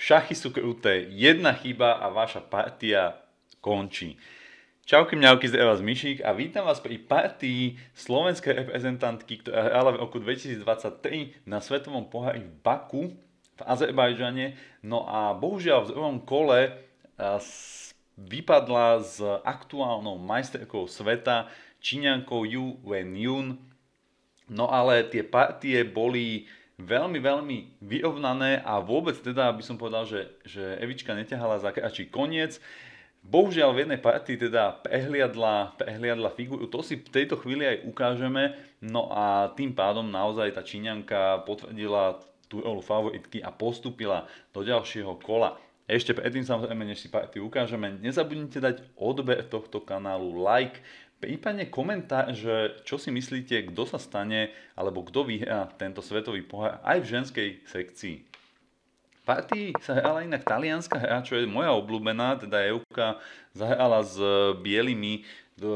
Šachy sú kruté, jedna chyba a vaša partia končí. Čauky mňauky z vás Zmišík a vítam vás pri partii slovenskej reprezentantky, ktorá hrala v roku 2023 na Svetovom pohári v Baku v Azerbajdžane. No a bohužiaľ v druhom kole eh, vypadla s aktuálnou majsterkou sveta Číňankou Yu Wen Yun. No ale tie partie boli veľmi, veľmi vyrovnané a vôbec teda by som povedal, že, že Evička neťahala za kračí koniec. Bohužiaľ v jednej partii teda prehliadla, prehliadla figuru, to si v tejto chvíli aj ukážeme, no a tým pádom naozaj tá Číňanka potvrdila tú rolu favoritky a postúpila do ďalšieho kola. Ešte predtým samozrejme, než si partiu ukážeme, nezabudnite dať odber tohto kanálu, like, Prípadne komentár, že čo si myslíte, kto sa stane alebo kto vyhrá tento svetový pohár aj v ženskej sekcii. V partii sa hrala inak talianská hra, čo je moja obľúbená, teda Euka zahrala s e, bielými e,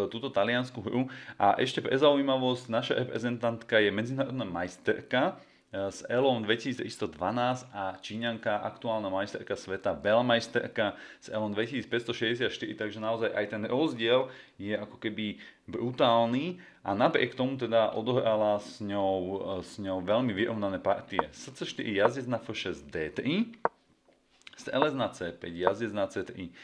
túto taliansku hru. A ešte pre zaujímavosť, naša reprezentantka je medzinárodná majsterka, Eh, s Elom 2312 a Číňanka, aktuálna majsterka sveta, belmajsterka s Elom 2564, takže naozaj aj ten rozdiel je ako keby brutálny a napriek tomu teda odohrala s ňou, eh, s ňou veľmi vyrovnané partie. SC4 jazdec na F6 D3, s LS na C5, jazdec na C3,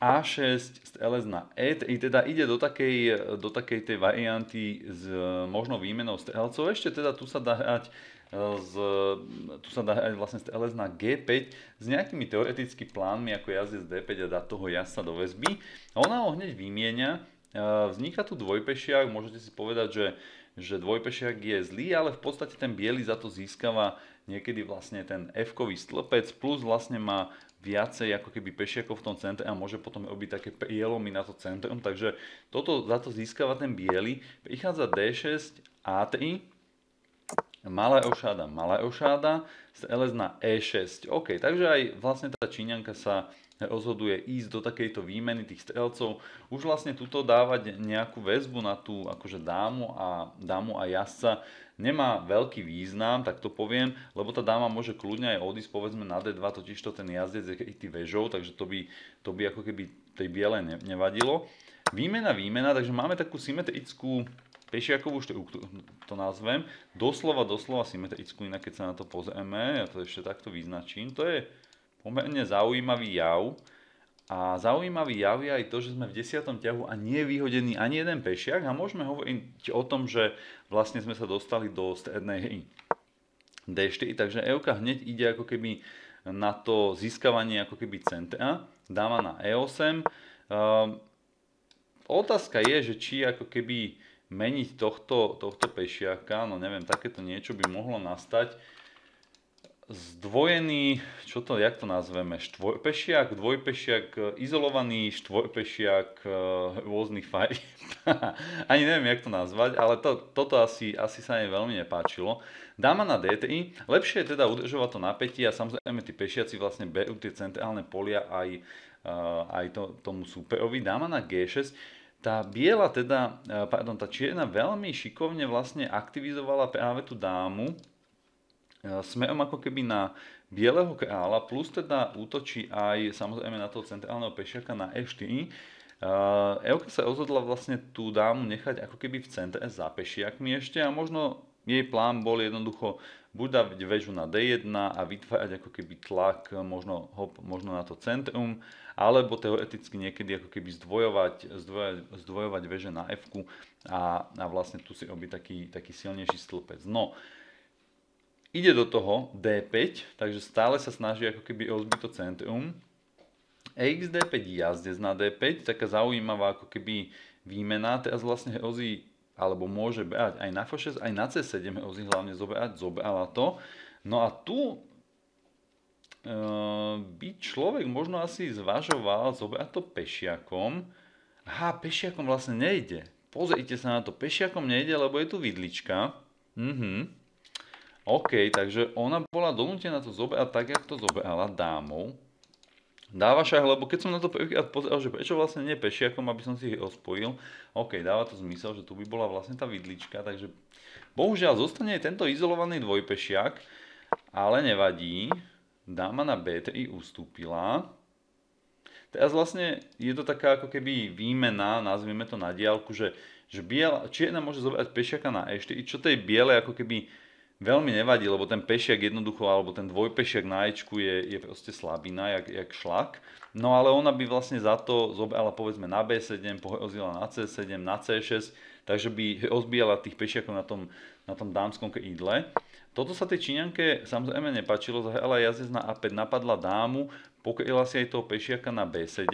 a6 z LS na E, teda ide do takej, do takej tej varianty s e, možnou výmenou strelcov. Ešte teda tu sa dá hrať z, e, tu sa dá hrať vlastne z LS na G5 s nejakými teoretickými plánmi ako jazdec D5 a dať toho jazdca do väzby. A ona ho hneď vymienia, e, vzniká tu dvojpešiak, môžete si povedať, že, že dvojpešiak je zlý, ale v podstate ten biely za to získava niekedy vlastne ten F-kový stĺpec, plus vlastne má viacej ako keby pešiakov v tom centre a môže potom robiť také prielomy na to centrum. Takže toto za to získava ten biely. Prichádza D6 A3, malé ošáda, malé ošáda, z LS na E6. OK, takže aj vlastne tá Číňanka sa rozhoduje ísť do takejto výmeny tých strelcov, už vlastne tuto dávať nejakú väzbu na tú akože dámu a, dámu a jazdca nemá veľký význam, tak to poviem, lebo tá dáma môže kľudne aj odísť povedzme na D2, totiž to ten jazdec je krytý väžou, takže to by, to by ako keby tej biele nevadilo. Výmena, výmena, takže máme takú symetrickú pešiakovú štruktúru, to nazvem, doslova, doslova symetrickú, inak keď sa na to pozrieme, ja to ešte takto vyznačím, to je pomerne zaujímavý jav. A zaujímavý jav je aj to, že sme v desiatom ťahu a nie je vyhodený ani jeden pešiak a môžeme hovoriť o tom, že vlastne sme sa dostali do strednej hry D4, takže EOK hneď ide ako keby na to získavanie ako keby centra, dáva na E8. Ehm, otázka je, že či ako keby meniť tohto, tohto pešiaka, no neviem, takéto niečo by mohlo nastať zdvojený, čo to, jak to nazveme, štvojpešiak, dvojpešiak, izolovaný štvorpešiak e, rôznych farieb. Ani neviem, jak to nazvať, ale to, toto asi, asi sa jej veľmi nepáčilo. Dáma na DTI, lepšie je teda udržovať to napätie a samozrejme tí pešiaci vlastne berú tie centrálne polia aj, e, aj to, tomu súperovi. Dáma na G6, tá biela teda, e, pardon, tá čierna veľmi šikovne vlastne aktivizovala práve tú dámu, smerom ako keby na Bieleho kráľa, plus teda útočí aj samozrejme na toho centrálneho pešiaka na E4. Uh, Euka sa rozhodla vlastne tú dámu nechať ako keby v centre za pešiakmi ešte a možno jej plán bol jednoducho buď dať väžu na D1 a vytvárať ako keby tlak možno, hop, možno na to centrum, alebo teoreticky niekedy ako keby zdvojovať, zdvojovať, zdvojovať väže na F a, a vlastne tu si robí taký, taký silnejší stĺpec. No, uh, Ide do toho D5, takže stále sa snaží ako keby o zbyto centrum. EXD5 jazdec na D5, taká zaujímavá ako keby výmena, teraz vlastne hrozí, alebo môže brať aj na F6, aj na C7 hrozí hlavne zobrať, zobrala to. No a tu e, by človek možno asi zvažoval zobrať to pešiakom. Aha, pešiakom vlastne nejde. Pozrite sa na to, pešiakom nejde, lebo je tu vidlička. Mhm. OK, takže ona bola donútená to zobrať tak, jak to zobrala dámou. Dáva šach, lebo keď som na to prvýkrát pozeral, že prečo vlastne nie pešiakom, aby som si ich rozpojil, OK, dáva to zmysel, že tu by bola vlastne tá vidlička, takže bohužiaľ zostane aj tento izolovaný dvojpešiak, ale nevadí. Dáma na B3 ustúpila. Teraz vlastne je to taká ako keby výmena, nazvime to na diálku, že, že biela, čierna môže zobrať pešiaka na E4, čo tej biele ako keby veľmi nevadí, lebo ten pešiak jednoducho, alebo ten dvojpešiak na Ečku je, je proste slabina, jak, jak šlak. No ale ona by vlastne za to zobrala povedzme na B7, pohrozila na C7, na C6, takže by rozbíjala tých pešiakov na tom, na tom dámskom krídle. Toto sa tej Číňanke samozrejme nepačilo, zahrala jazdec na A5, napadla dámu, pokryla si aj toho pešiaka na B7,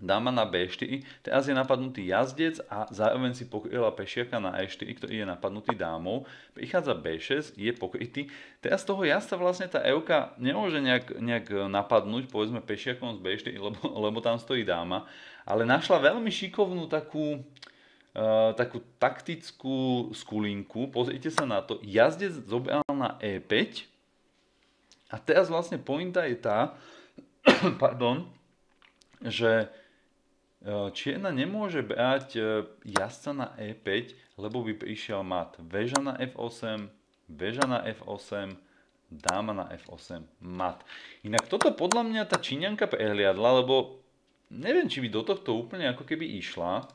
dáma na B4, teraz je napadnutý jazdec a zároveň si pokryla pešiaka na E4, ktorý je napadnutý dámou, prichádza B6, je pokrytý, teraz toho jazdca vlastne tá Euka nemôže nejak, nejak napadnúť, povedzme pešiakom z B4, lebo, lebo tam stojí dáma, ale našla veľmi šikovnú takú, Uh, takú taktickú skulinku. Pozrite sa na to. Jazdec zobral na E5 a teraz vlastne pointa je tá, pardon, že E, Čierna nemôže brať e, jazdca na E5, lebo by prišiel mat. Veža na F8, veža na F8, dáma na F8, mat. Inak toto podľa mňa tá Číňanka prehliadla, lebo neviem, či by do tohto úplne ako keby išla.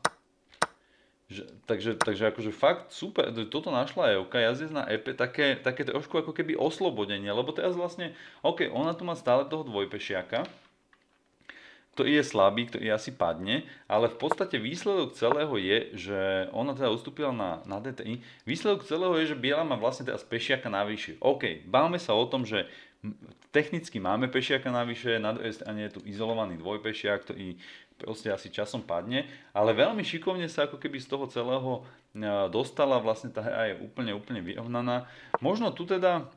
Že, takže, takže akože fakt super, toto našla ok, jazdec na EP, také, také trošku ako keby oslobodenie, lebo teraz vlastne, ok, ona tu má stále toho dvojpešiaka, to je slabý, to je asi padne, ale v podstate výsledok celého je, že ona teda ustúpila na, na DTI, výsledok celého je, že Biela má vlastne teraz pešiaka navyše. OK, bávame sa o tom, že technicky máme pešiaka navyše, na druhej strane je tu izolovaný dvojpešiak, ktorý proste asi časom padne, ale veľmi šikovne sa ako keby z toho celého e, dostala, vlastne tá hra je úplne, úplne vyrovnaná. Možno tu teda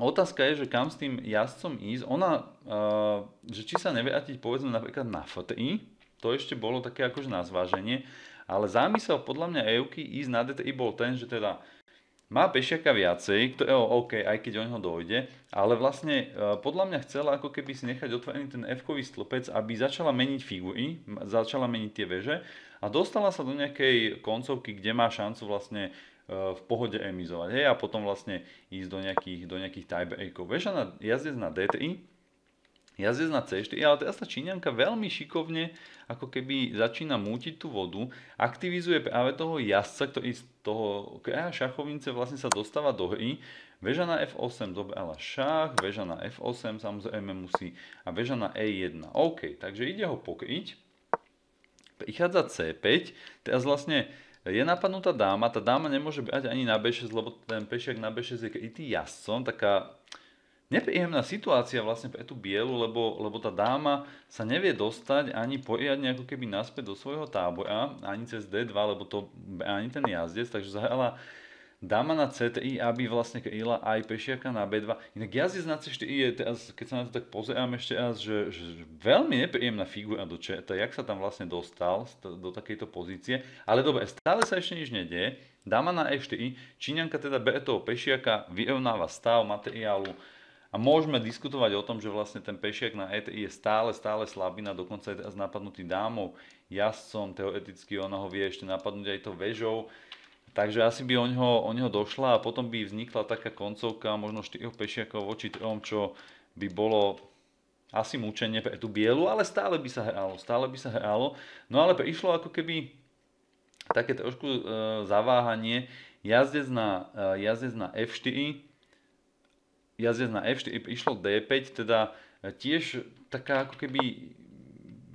Otázka je, že kam s tým jazdcom ísť. Ona, uh, že či sa nevrátiť povedzme napríklad na FTI, to ešte bolo také akože na zváženie, ale zámysel podľa mňa EUky ísť na DTI bol ten, že teda má pešiaka viacej, ktorého eh, OK, aj keď o neho dojde, ale vlastne uh, podľa mňa chcela ako keby si nechať otvorený ten f stĺpec, aby začala meniť figury, začala meniť tie veže a dostala sa do nejakej koncovky, kde má šancu vlastne v pohode emizovať. Hej, a potom vlastne ísť do nejakých, do nejakých tiebreakov. Vieš, na, jazdec na D3, jazdec na C4, ale teraz tá Číňanka veľmi šikovne ako keby začína mútiť tú vodu, aktivizuje práve toho jazdca, ktorý z toho kraja šachovnice vlastne sa dostáva do hry, Veža na F8 zobrala šach, veža na F8 samozrejme musí a veža na E1. OK, takže ide ho pokryť. Prichádza C5, teraz vlastne je napadnutá dáma, tá dáma nemôže behať ani na B6, lebo ten pešiak na B6 je tý jazdcom, taká nepríjemná situácia vlastne pre tú bielu, lebo, lebo tá dáma sa nevie dostať ani poriadne ako keby naspäť do svojho tábora, ani cez D2, lebo to ani ten jazdec, takže zahrala dáma na CTI, aby vlastne ila aj pešiaka na B2. Inak jazdí na C4 je teraz, keď sa na to tak pozerám ešte raz, že, že veľmi nepríjemná figura do čerta, jak sa tam vlastne dostal do takejto pozície. Ale dobre, stále sa ešte nič nedieje. Dáma na E4, Číňanka teda bere toho pešiaka, vyrovnáva stav materiálu, a môžeme diskutovať o tom, že vlastne ten pešiak na ETI je stále, stále na dokonca je teraz napadnutý dámov, jazdcom, teoreticky ona ho vie ešte napadnúť aj to vežou. Takže asi by o neho, o došla a potom by vznikla taká koncovka možno 4 pešiakov voči 3, čo by bolo asi mučenie pre tú bielu, ale stále by sa hralo, stále by sa hralo. No ale prišlo ako keby také trošku e, zaváhanie. Jazdec na, e, jazdec na F4, jazdec na F4 prišlo D5, teda e, tiež taká ako keby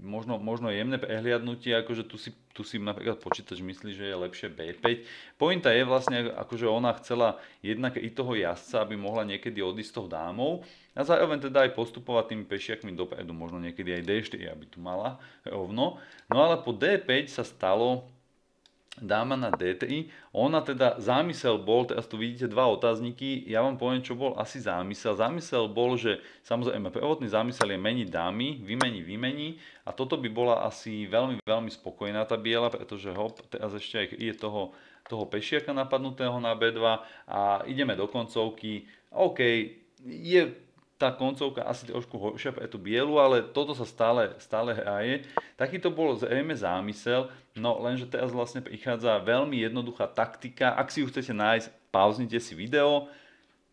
možno, možno jemné prehliadnutie, akože tu si, tu si napríklad počítač myslí, že je lepšie B5. Pointa je vlastne, akože ona chcela jednak i toho jazdca, aby mohla niekedy odísť toho dámov a zároveň teda aj postupovať tými pešiakmi dopredu, možno niekedy aj D4, aby tu mala rovno. No ale po D5 sa stalo, dáma na D3. Ona teda, zámysel bol, teraz tu vidíte dva otázniky, ja vám poviem, čo bol asi zámysel. Zámysel bol, že samozrejme prvotný zámysel je meniť dámy, vymeniť, vymení a toto by bola asi veľmi, veľmi spokojná tá biela, pretože hop, teraz ešte aj je toho, toho pešiaka napadnutého na B2 a ideme do koncovky. OK, je tá koncovka asi trošku horšia pre tú bielu, ale toto sa stále, stále hraje. Taký to bol zrejme zámysel, no lenže teraz vlastne prichádza veľmi jednoduchá taktika. Ak si ju chcete nájsť, pauznite si video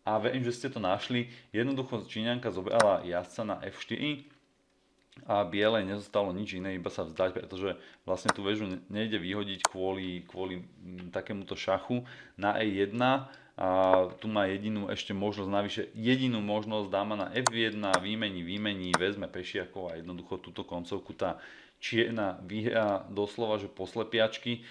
a verím, že ste to našli. Jednoducho Číňanka zobrala jazdca na F4, a bielej nezostalo nič iné, iba sa vzdať, pretože vlastne tú väžu nejde vyhodiť kvôli, kvôli mm, takémuto šachu na E1 a tu má jedinú ešte možnosť, navyše jedinú možnosť dáma na F1, výmení, výmení, vezme pešiakov a jednoducho túto koncovku tá čierna vyhrá doslova, že poslepiačky.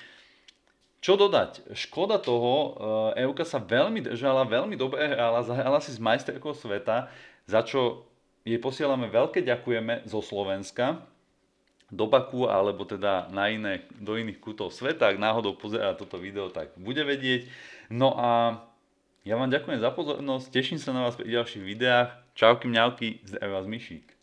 Čo dodať? Škoda toho, e, Euka sa veľmi držala, veľmi dobre hrala, zahrala si z majsterkou sveta, za čo jej posielame veľké ďakujeme zo Slovenska, do Baku alebo teda na iné, do iných kútov sveta. Ak náhodou pozerá toto video, tak bude vedieť. No a ja vám ďakujem za pozornosť, teším sa na vás pri ďalších videách. Čauky mňauky, zdraví vás Myšík.